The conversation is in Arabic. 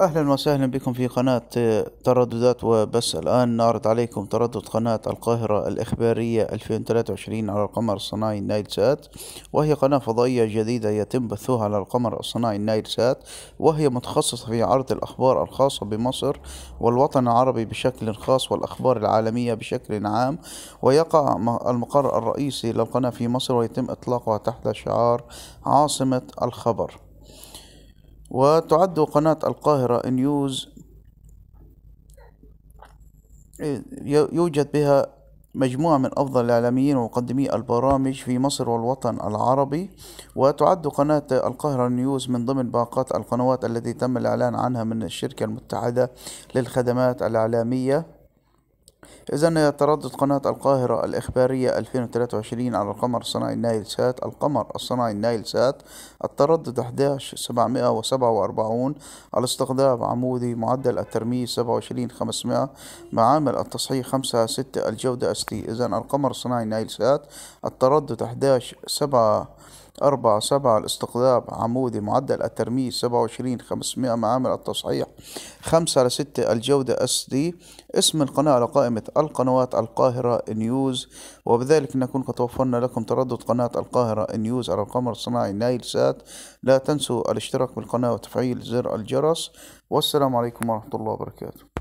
اهلا وسهلا بكم في قناة ترددات وبس الان نعرض عليكم تردد قناة القاهرة الاخبارية 2023 على القمر الصناعي نايل سات وهي قناة فضائية جديدة يتم بثها على القمر الصناعي نايل سات وهي متخصصة في عرض الاخبار الخاصة بمصر والوطن العربي بشكل خاص والاخبار العالمية بشكل عام ويقع المقر الرئيسي للقناة في مصر ويتم اطلاقها تحت شعار عاصمة الخبر وتعد قناة القاهرة نيوز إيه، يوجد بها مجموعة من أفضل الإعلاميين ومقدمي البرامج في مصر والوطن العربي وتعد قناة القاهرة نيوز من ضمن باقات القنوات التي تم الإعلان عنها من الشركة المتحدة للخدمات الإعلامية إذا تردد قناة القاهرة الإخبارية 2023 على القمر الصناعي النايل سات القمر الصناعي النايل سات التردد 11747 على عمودي معدل الترميز 27500 معامل التصحيح 5 6 الجودة اس تي إذا القمر الصناعي النايل سات التردد 11747 أربعة سبعة الاستقطاب عمودي معدل الترميز سبعة وعشرين خمسمائة معامل التصحيح خمسة على ستة الجودة اس دي اسم القناة على قائمة القنوات القاهرة نيوز وبذلك نكون قد وفرنا لكم تردد قناة القاهرة نيوز على القمر الصناعي نايل سات لا تنسوا الاشتراك بالقناة وتفعيل زر الجرس والسلام عليكم ورحمة الله وبركاته